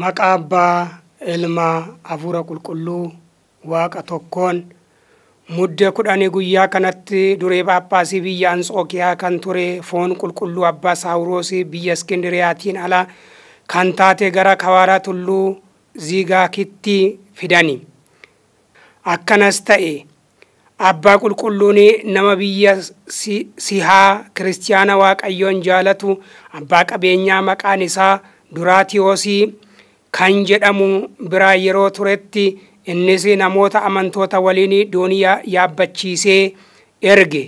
maqaa abbaa ilmaa hafuura qulqulluu waaqa tokkoon muddee kudhanii guyyaa kanatti duree paappaasii biyya ansookiyaa kan ture foon qulqulluu abbaa saawuroosii biyya iskindiriyaatiin ala kan taate gara kawaaraa tulluu ziigaakitti fidani akkanas ta'e abbaa qulqulluun nama biyya sihaa kiristiyaana waaqayyoon jaalatu abbaa qabeenyaa maqaan isaa duraatiyoosii kan jedhamu biraa yeroo turetti innis namoota amantoota waliin dooniyaa yaabbachiisee erge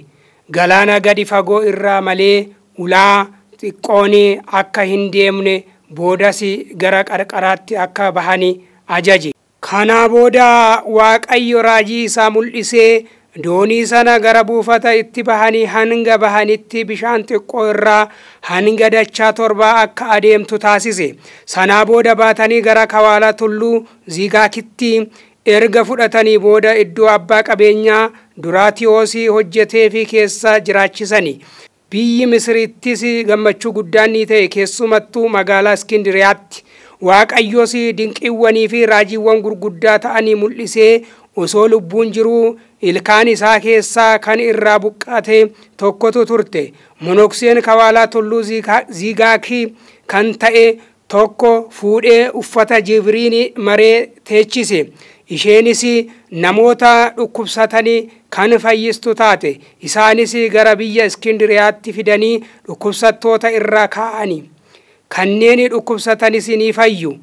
galaana gadi fagoo irraa malee ulaa xiqqoon akka hin deemne boodas gara qarqaraatti akka bahan ajaje. Kana booda Waaqayyo raajii isaa mul'isee doonii sana gara buufata itti bahanii hanga bahanitti bishaan xiqqoo irraa hanga dachaa torbaa akka adeemtu taasise sanaa booda baatanii gara kawaala tulluu ziigaakitti erga fudhatanii booda iddoo abbaa qabeenyaa duraatiyoosii hojjetee fi keessa jiraachisanii biyyi misriittis gammachuu guddaan ni ta'e keessumattuu magaalaa iskindiriyaatti waaqayyoos dinqiiwwanii fi raajiiwwan gurguddaa ta'anii mul'isee osoo lubbuun jiruu ilkaan isaa keessaa kan irraa buqqate tokkotu turte monokseen kawaalaa tulluu ziigaakii kan ta'e tokko fuudhee uffata jibriin maree teechise isheenis namoota dhukkubsatan kan fayyistu taate isaanis gara biyya iskindiriyaatti fidanii dhukkubsattoota irra kaa'ani kanneen dhukkubsatanis ni fayyu.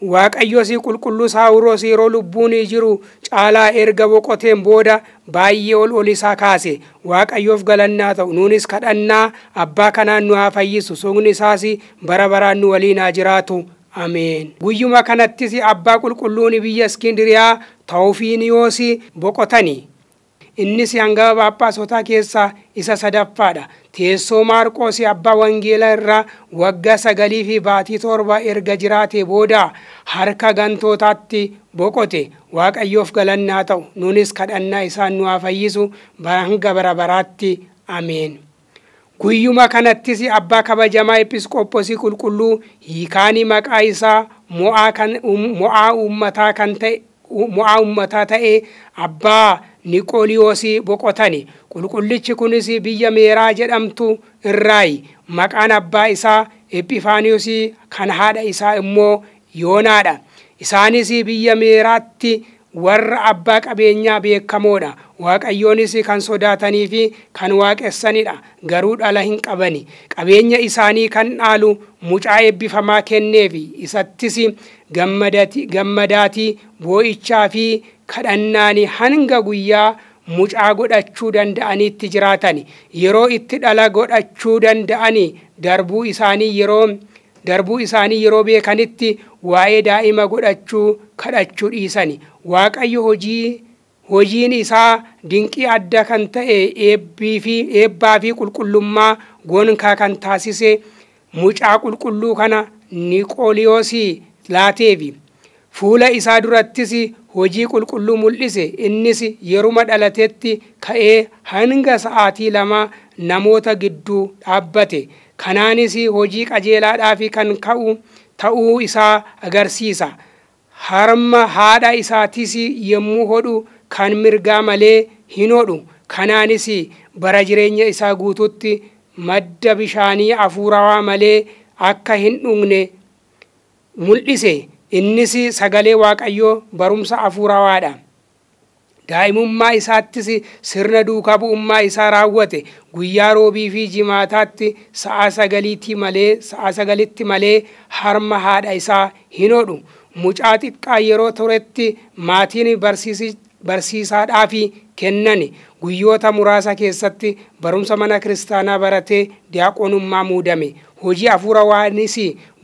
waaqayyos qulqulluu saawuroos yeroo lubbuun jiru caalaa erga boqoteen booda baay'ee ol ol isaa kaase waaqayyoof galannaa ta'u nuunis kadhannaa abbaa kanaan nu haa fayyisu sugni isaas bara baraan nu waliin haa jiraatu ameen. guyyuma kanattis abbaa qulqulluun biyya iskindiriyaa taawufiiniyoos boqotani innis hangaba phaapphaasotaa keessaa isa sadaffaadha teessoo Maarqoos abbaa wangeelaa irraa waggaa sagalii fi baatii torba erga jiraate booda harka gantootaatti boqote waaqayyoof galannaa ta'u nunis kadhannaa isaan nu fayyisu hanga bara baraatti ameen. guyyuma kanattis abbaa kabajamaa episkooposii qulqulluu hiikaanii maqaa isaa mo'aa um, ummataa ta'e abbaa niqooliyoosii boqotani qulqullichi kunis biyya meeraa jedhamtu irraayi maqaan abbaa isaa ephifaaniyoosii kan haadha isaa immoo yoonaadha isaanis biyya meeraatti warra abbaa qabeenyaa beekamoodha waaqayyoonis kan sodaatanii fi kan waaqessanidha garuu dhala hin qabani qabeenya isaanii kan dhaalu mucaa eebbifamaa kenneefi isattis gammadaatii boo'ichaa fi kadhannaan hanga guyyaa mucaa godhachuu danda'aniitti jiraatan yeroo itti dhala godhachuu danda'an darbuu isaanii yeroo beekanitti waa'ee daa'ima godhachuu kadhachuu dhiisan waaqayyo hojii hojiin isaa dinqii adda kan ta'e eebbaa fi qulqullummaa gonkaa kan taasise mucaa qulqulluu kana niqooliyoosii laateefi fuula isaa durattis hojii qulqulluu mul'ise innis yeruma dhalatetti ka'ee hanga sa'aatii lama namoota gidduu dhaabbate kanaanis hojii qajeelaadhaaf kan ka'u ta'uu isaa agarsiisa harma haadha isaatis yommuu hodhu kan mirgaa malee hin hodhu kanaanis bara jireenya isaa guututti madda bishaanii afuurawaa malee akka hin dhugne mul'ise innis sagalee waaqayyoo barumsa hafuurawaadha daa'imummaa isaattis sirna duukaa bu'ummaa isaa raawwate guyyaa roobii fi jimaataatti sa'a sagaliitti malee sagalitti malee harma haadha isaa hin hodhu mucaa xiqqaa yeroo turetti maatiin barsiisaadhaaf kennan guyyoota muraasa keessatti barumsa mana kiristaanaa baratee diyaaqonummaa muudame hojii hafuura waanis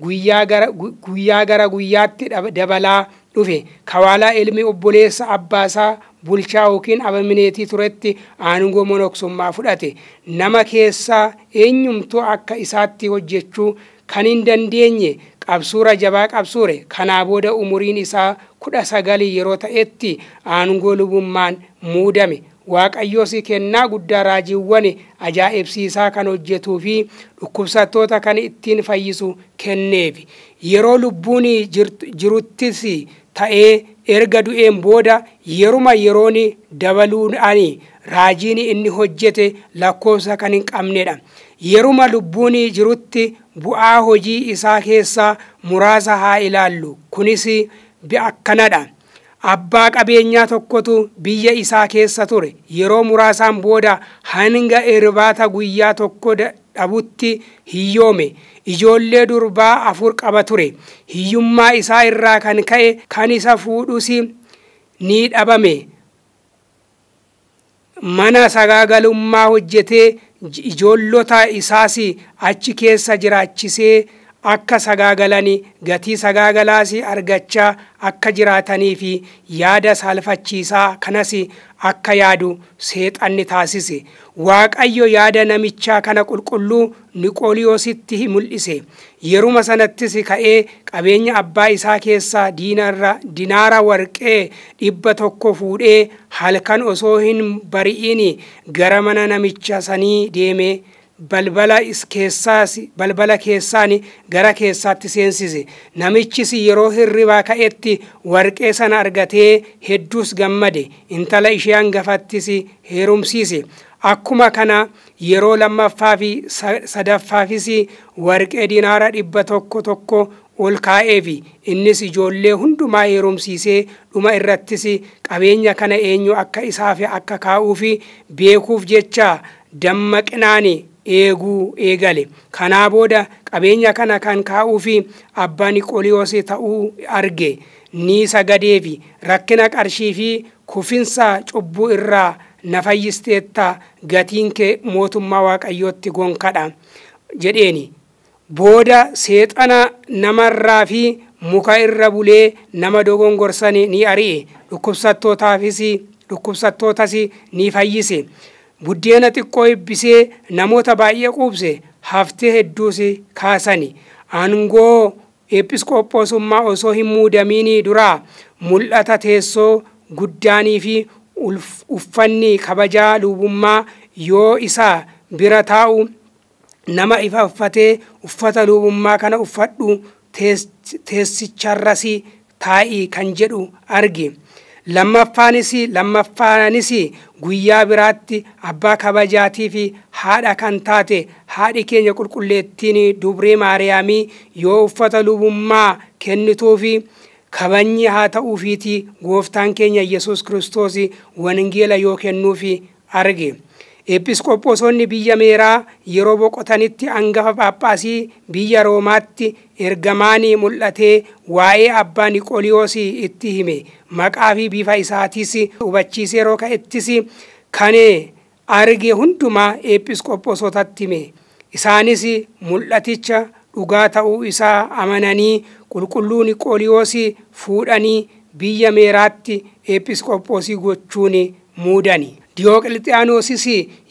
guyyaa gara guyyaatti dabalaa dhufe kawaalaa ilmi obboleessa abbaasaa bulchaa yookiin abamineetii turetti aangoo monoksummaa fudhate nama keessaa eenyumtuu akka isaatti hojjechuu kan hin dandeenye qabsuura jabaa qabsuure kanaa booda umuriin isaa kudha sagalii yeroo ta'etti aangoo lubummaan muudame waaqayyoos kennaa guddaa raajiiwwan ajaa'ibsiisaa kan hojjetuu fi dhukkubsattoota kan ittiin fayyisu kenneef yeroo lubbuun jiruttis ta'ee erga du'een booda yeruma yeroon dabaluudhaan raajiin inni hojjete lakkoofsa kan hin qabnedha yeruma lubbuun jirutti bu'aa hojii isaa keessaa muraasa haa ilaallu kunis akkanadha. abbaa qabeenyaa tokkotu biyya isaa keessa ture yeroo muraasaan booda hanga irbaata guyyaa tokko dhabutti hiyyoome ijoollee durbaa afur qaba ture hiyyummaa isaa irraa kan ka'e kan isa fuudhus ni dhabame mana sagaagalummaa hojjetee ijoollota isaas achi keessa jiraachisee akka sagaagalanii gatii sagaagalaas argachaa akka jiraatanii fi yaada saalfachiisaa kanas akka yaadu seexanni taasise waaqayyo yaada namichaa kana qulqulluu niqooliyoositti mul'ise yeruma sanattis ka'ee qabeenya abbaa isaa keessaa dinaara warqee dhibba tokko fuudhee halkan osoo hin bari'in gara mana namicha sanii deeme balbala keessaas balbala keessaan gara keessaatti seensise namichis yeroo hirribaa ka'etti warqee sana argatee hedduus gammade intala ishee gafattis heerumsiise akkuma kana yeroo lammaffaafi fi sadaffaafis warqee dinaara dhibba tokko tokko ol kaa'eef innis ijoollee hundumaa heerumsiisee dhuma irrattis qabeenya kana eenyu akka isaaf akka kaa'uufi beekuuf jecha dammaqinaani. eeguu eegale kanaa booda qabeenya kana kan kaa'uu fi abbaan qoliyoos ta'uu arge ni sagadee fi rakkina qarshii fi kufinsa cubbuu irraa na fayyistetta gatiin kee mootummaa waaqayyootti gonkadha jedheeni booda seexana namarraa fi muka irra bulee nama dogongorsan ni ari'e dhukkubsattootaafis dhukkubsattootas ni fayyise buddeena xiqqoo hibbisee namoota baay'ee quubse haftee hedduus kaasan aangoo eepiskoopoosummaa osoo hin muudamiin duraa mul'ata teessoo guddaanii fi uffanni kabajaa lubummaa yoo isaa bira taa'u nama ifa uffatee uffata lubummaa kana uffadhu teessicharras taa'ii kan jedhu argi lammaffaanis lammaffaanis guyyaa biraatti abbaa kabajaatii fi haadha kan taate haadhi keenya qulqulleettiin dubree maariyaamii yoo uffata lubummaa kennituu fi kabajni haa ta'uufiiti gooftaan keenya yesus kiristoos wangeela yoo kennuufi arge. eepiskoopoosonni biyya meeraa yeroo boqotanitti hangafa paaphaasii biyya roomaatti ergamaanii mul'atee waa'ee abbaa niqoliyoos itti hime maqaa fi bifa isaatiis hubachiisee yeroo ka'ettis kan arge hundumaa eepiskooposotatti hime isaanis mul'aticha dhugaa ta'uu isaa amananii qulqulluu niqoliyoos fuudhanii biyya meeraatti eepiskooposii gochuun muudani. diyooqilxiyaanoosis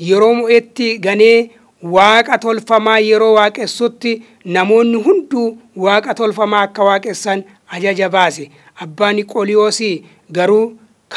yeroo mo'etti ganee waaqa tolfamaa yeroo waaqessutti namoonni hunduu waaqa tolfamaa akka waaqessan ajaja baase abbaan qoliyoosii garuu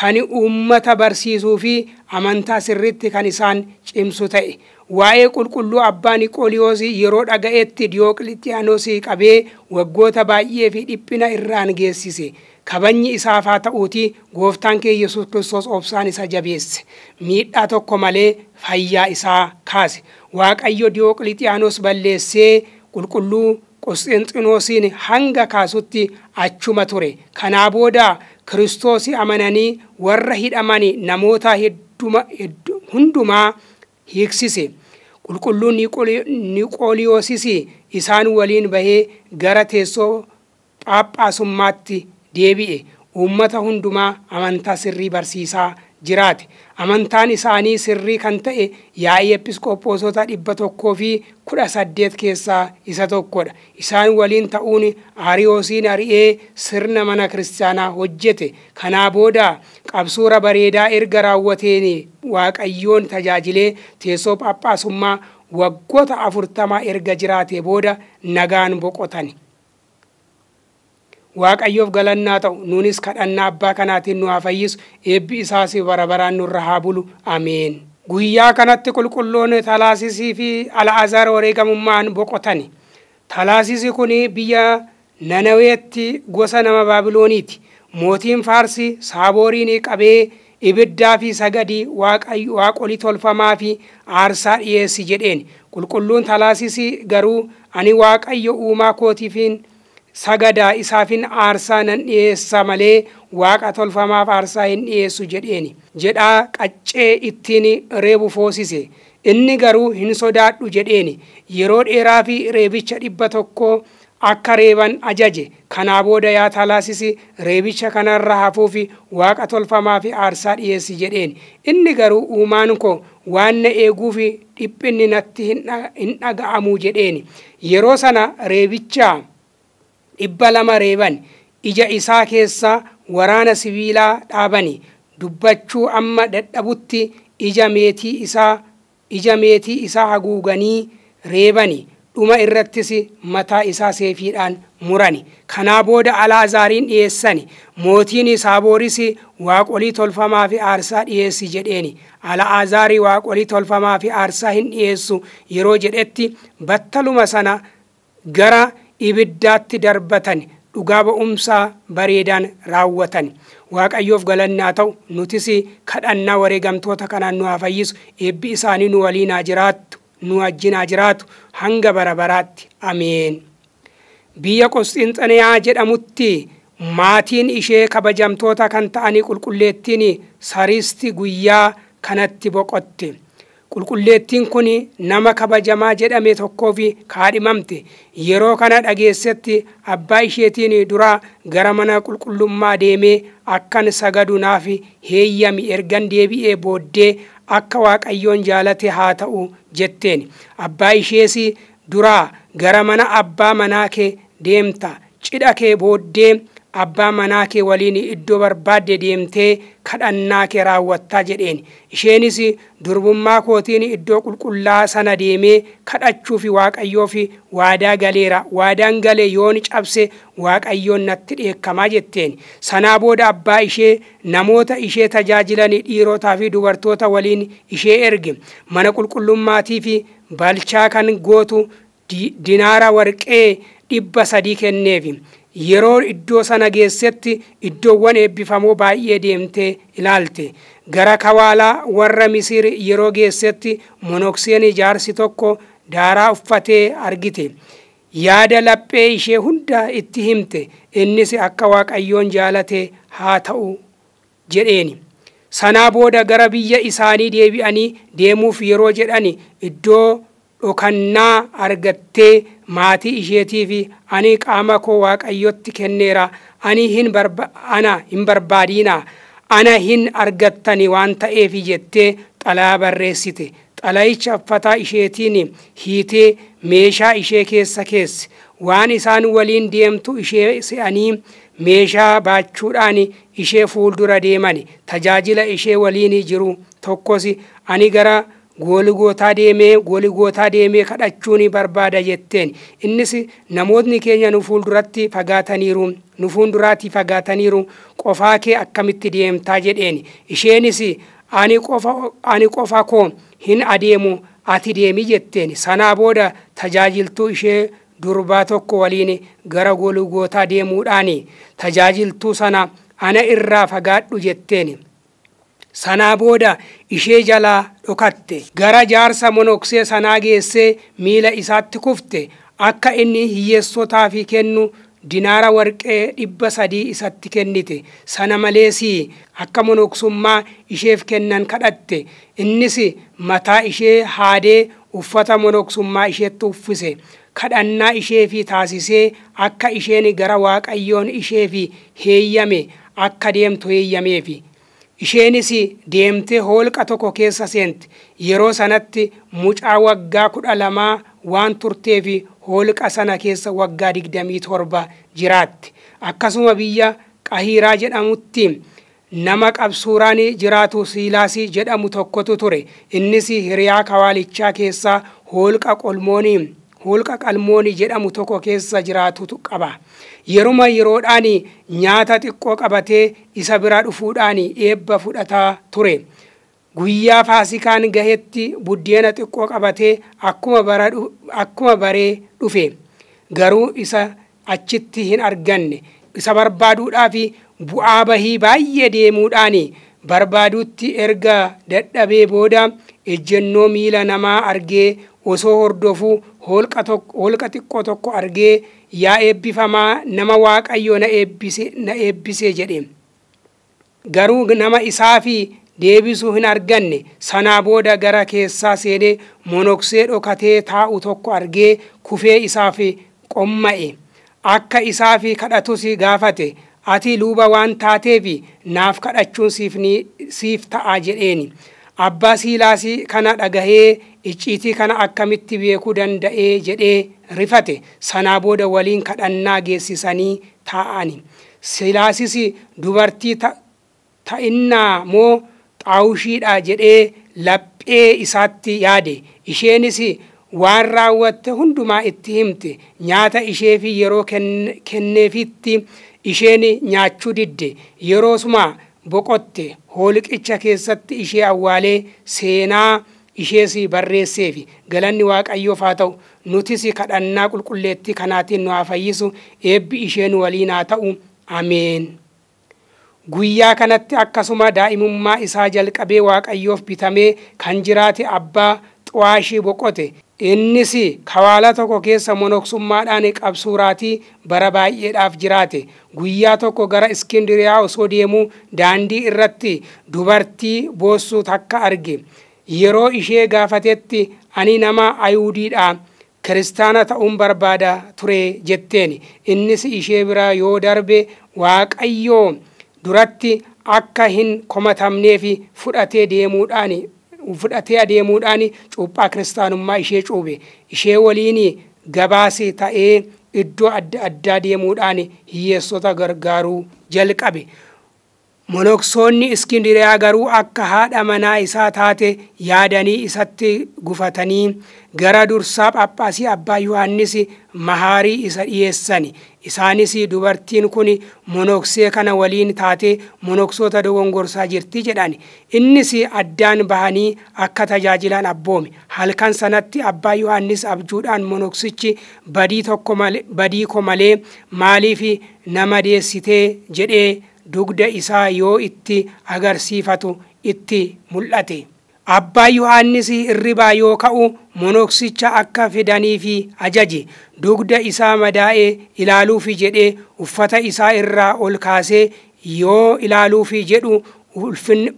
kan uummata barsiisuu fi amantaa sirritti kan isaan cimsu ta'e Waa'ee qulqulluu abbaa Iqoliyoosii yeroo dhaga'etti Diyooqilixiyaanosii qabee waggoota baay'ee fi dhiphina irraan geessise. kabajni isaafaa ta'uuti gooftaan kee yesus kiristoos obsaan isa jabeesse miidhaa tokko malee fayyaa isaa kaase waaqayyo diyooqlixiyaanos balleessee qulqulluu qusxinxinoosiin hanga kaasutti achuma ture kanaa booda kiristoos amananii warra hidhaman namoota hundumaa hiigsise qulqulluu niqooliyoosisii isaan waliin bahee gara teessoo paaphaasummaatti deebi'e uummata hundumaa amantaa sirrii barsiisaa jiraate amantaan isaanii sirrii kan ta'e yaa'ii episkoopoosota dhibba tokkoo fi kudha saddeet keessaa isa tokkodha isaan waliin ta'uun ariyoosiin ari'ee sirna mana kiristaanaa hojjete kanaa booda qabsuura bareedaa erga raawwateen waaqayyoon tajaajilee teessoo phaphaasummaa waggoota afurtamaa erga jiraate booda nagaan boqotani waaqayyoof galannaa ta'u nuunis kadhannaa abbaa kanaatiin nu haa fayyisu eebbi isaas barabaraan nurra haa bulu ameen. guyyaa kanatti qulqulluun talaasisii fi al'aazar wareegamummaan boqotani talaasisi kun biyya nanaweetti gosa nama baabilooniiti mootiin faarsi saaboriin qabee ibiddaa fi sagadii waaqolii tolfamaafi aarsaa dhiyeessi jedheen qulqulluun talaasisii garuu ani waaqayyo uumaa kootiifiin. sagadaa isaafin aarsaa nan dhiyeessa malee waaqa tolfamaaf aarsaa hin dhiyeessu jedheeni jedhaa qaccee ittiin reebu foosise inni garuu hin sodaadhu jedheeni yeroo dheeraa fi reebicha dhibba tokko akka reeban ajaje kanaa booda yaa talaasisi reebicha kanarra hafuufi waaqa tolfamaafi aarsaa dhiyeessi jedheen inni garuu uumaan koo waan na eeguufi dhiphinni natti hin dhaga'amu jedheeni yeroo sana reebichaa dhibba lama reeban ija isaa keessa waraana sibiilaa dhaabani dubbachuu amma dadhabutti ija meetii isaa haguuganii reeban dhuma irrattis mataa isaa seefiidhaan muran kanaa booda alaazaariin dhiyeessani mootiin saabooris waaqolii tolfamaa aarsaa dhiyeessi jedheeni alaazaarii waaqolii tolfamaa aarsaa hin dhiyeessu yeroo jedhetti battaluma sana gara ibiddaatti darbatan dhugaa ba'umsaa bareedaan raawwatan waaqayyoof galannaa ta'u nutis kadhannaa wareegamtoota kanaan nu haa fayyisu eebbi isaanii nu waliin jiraattu nu jiraatu hanga bara baraatti ameen biyya qusxinxiniyaa jedhamutti maatiin ishee kabajamtoota kan ta'anii qulqulleettiin saristi guyyaa kanatti boqotte qulqulleettiin kun nama kabajamaa jedhame tokkoof kaadhimamte yeroo kana dhageessetti abbaa isheetiin duraa gara mana qulqullummaa deemee akkan sagadu naaf heeyyami ergan deebi'ee booddee akka waaqayyoon jaalate haa ta'u jetteen abbaa ishees duraa gara mana abbaa manaa kee deemta cidha kee booddee abbaa manaa kee waliin iddoo barbaadde deemtee kadhannaa kee raawwattaa jedheen isheenis durbummaa kootiin iddoo qulqullaa sana deemee kadhachuufi waaqayyoof waadaa galeera waadaan galee yoon cabse waaqayyoon natti dheekkamaa jetteen sanaa booda abbaa ishee namoota ishee tajaajilan dhiirotaa fi dubartoota waliin ishee erge mana qulqullummaatii fi balchaa kan gootu dinaara warqee dhibba sadii kenneef. yeroo iddoo sana geessetti iddoowwan eebbifamoo baay'ee deemtee ilaalte gara kawaalaa warra misir yeroo geessetti monokseen ijaarsi tokko daaraa uffatee argite yaada laphee ishee hunda itti himte innis akka waaqayyoon jaalate haa ta'u jedheeni. sanaa booda gara biyya isaanii deebi'anii deemuuf yeroo jedhan iddoo dhokannaa argattee maatii isheetiif ani qaama koo waaqayyotti kenneera ani hin ana hin barbaadinaa ana hin argattani waan ta'eef jettee xalaa barreessite xalayicha uffataa isheetiin hiitee meeshaa ishee keessa keesse waan isaan waliin deemtu ishee se'anii meeshaa baachuudhaan ishee fuuldura deeman tajaajila ishee waliin jiru tokkos ani gara gooligotaa deemee gooligotaa deemee kadhachuun barbaada jetteen innis namootni keenya nu duratti fagaataniiru qofaa kee akkamitti deemtaa jedheen isheenis ani qofa koo hin adeemu ati deemi jetteen sanaa booda tajaajiltuu ishee durbaa tokko waliin gara gooligotaa deemuudhaan tajaajiltuu sana ana irraa fagaadhu jetteen. Sanaa booda ishee jalaa dhokatte gara jaarsa monoksee sanaa geessee miila isaatti kufte akka inni hiyyeessotaa fi kennu dinaara warqee dhibba sadii isatti kennite sana maleesii akka monoksummaa isheef kennan kadhatte innis mataa ishee haadee uffata monoksummaa isheetti uffise kadhannaa ishee fi taasisee akka isheen gara waaqayyoon ishee fi heeyyame akka deemtu heeyyameefi. Isheenis deemtee holqa tokko keessa seente. Yeroo sanatti mucaa waggaa kudha lamaa waan turteef holqa sana keessa waggaa digdamii torba jiraatti. Akkasuma biyya Qahiiraa jedhamutti nama qabsuuraan jiraatu Siilaasii jedhamu tokkotu ture. Innis hiriyaa Kawaalichaa keessaa holqa Qolmoonii holqa qalmoonii jedhamu tokko keessa jiraatutu qaba yeruma yeroodhaan nyaata xiqqoo qabatee isa bira dhufuudhaan eebba fudhataa ture guyyaa faasikaan gahetti buddeena xiqqoo qabatee akkuma baree dhufe garuu isa achitti hin arganne isa barbaaduudhaaf bu'aa bahii baay'ee deemuudhaan barbaaduutti erga dadhabee booda ejjennoo miila namaa argee osoo hordofu. holqa xiqqoo tokko argee yaa eebbifamaa nama waaqayyo na eebbise jedhe garuu nama isaafi deebisuu hin arganne sanaa booda gara keessaa seenee monoksee dhokatee taa'u tokko argee kufee isaaf qomma'e akka isaaf kadhatu gaafate ati luuba waan taateefi naaf kadhachuun siif ta'a jedheeni abbaa siilaas kana dhagahee iciitii kana akkamitti beekuu danda'ee jedhee rifate sanaa booda waliin kadhannaa geessisanii taa'ani silaasis dubartii ta'innaa moo xaawushiidha jedhee laphee isaatti yaade isheenis waan raawwatte hundumaa itti himte nyaata isheefi yeroo kenneefitti isheen nyaachuu didde yeroosuma boqotte hooliqicha keessatti ishee awwaalee seenaa ishees barreesseef galanni waaqayyoof haa ta'u nutis kadhannaa qulqulleettii kanaatiin nu haa fayyisu eebbi isheen waliin haa ta'u ameen. guyyaa kanatti akkasuma daa'imummaa isaa jalqabee waaqayyoof bitamee kan jiraate abbaa xuwaashii boqote innis kawaala tokko keessa monoksummaadhaan qabsuuraatii bara baay'eedhaaf jiraate guyyaa tokko gara iskindiriyaa osoo deemuu daandii irratti dubartii boossuu takka arge yeroo ishee gaafatetti ani nama ayihudiidha kiristaana ta'uun barbaada ture jetteen innis ishee biraa yoo darbe waaqayyoo duratti akka hin komatamneef fudhatee deemuudhaan cuuphaa kiristaanummaa ishee cuube ishee waliin gabaase ta'ee iddoo adda addaa deemuudhaan hiyyeessota gargaaruu jalqabe Monoksoonni Iskindiriyaa garuu akka haadha manaa isaa taate yaadanii isatti gufatanii gara dursaa Phaaphaasii Abbaa Yohaannis Mahaarii isa dhiyeessani. Isaanis dubartiin kun monoksee kana waliin taatee monoksoota dogongorsaa jirti jedhani. Innis addaan bahanii akka tajaajilan abboome. Halkan sanatti Abbaa Yohaannis abjuudhaan monoksichi badii koo malee maaliif nama deessitee jedhee dugda isaa yoo itti agarsiifatu itti mul'ate. Abbaa yohannis irribaa yoo ka'u monoksicha akka fidanii fi ajaji. dugda isaa madaa'ee fi jedhee uffata isaa irraa ol kaasee yoo ilaaluu fi jedhu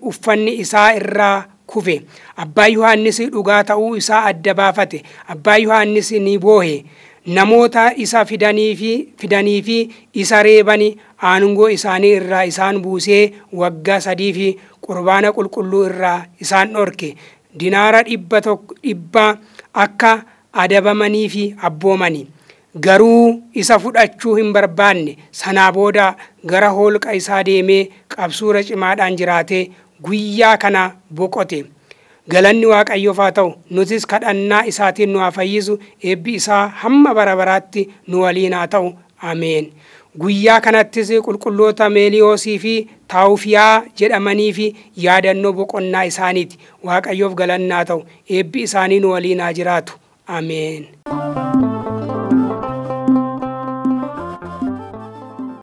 uffanni isaa irraa kufe. Abbaa Yohaannis dhugaa ta'uu isaa adda baafate. Abbaa yohannis ni boohe. namoota isa fidanii fi isa reebani aangoo isaanii irraa isaan buusee waggaa sadii fi qurbaana qulqulluu irraa isaan dhorke dinaara dhibba akka adabamanii fi abboomani garuu isa fudhachuu hin barbaanne sanaa booda gara holqa isaa deemee qabsuura cimaadhaan jiraate guyyaa kana boqote galanni waaqayyoof haa ta'u nutis kadhannaa isaatiin nu haa fayyisu eebbi isaa hamma bara baraatti nu waliinaa ta'u ameen guyyaa kanattis qulqulloota meeliyoosii fi taawufiyaa jedhamanii fi yaadannoo boqonnaa isaaniiti waaqayyoof galannaa ta'u eebbi isaanii nu waliinaa jiraatu ameen.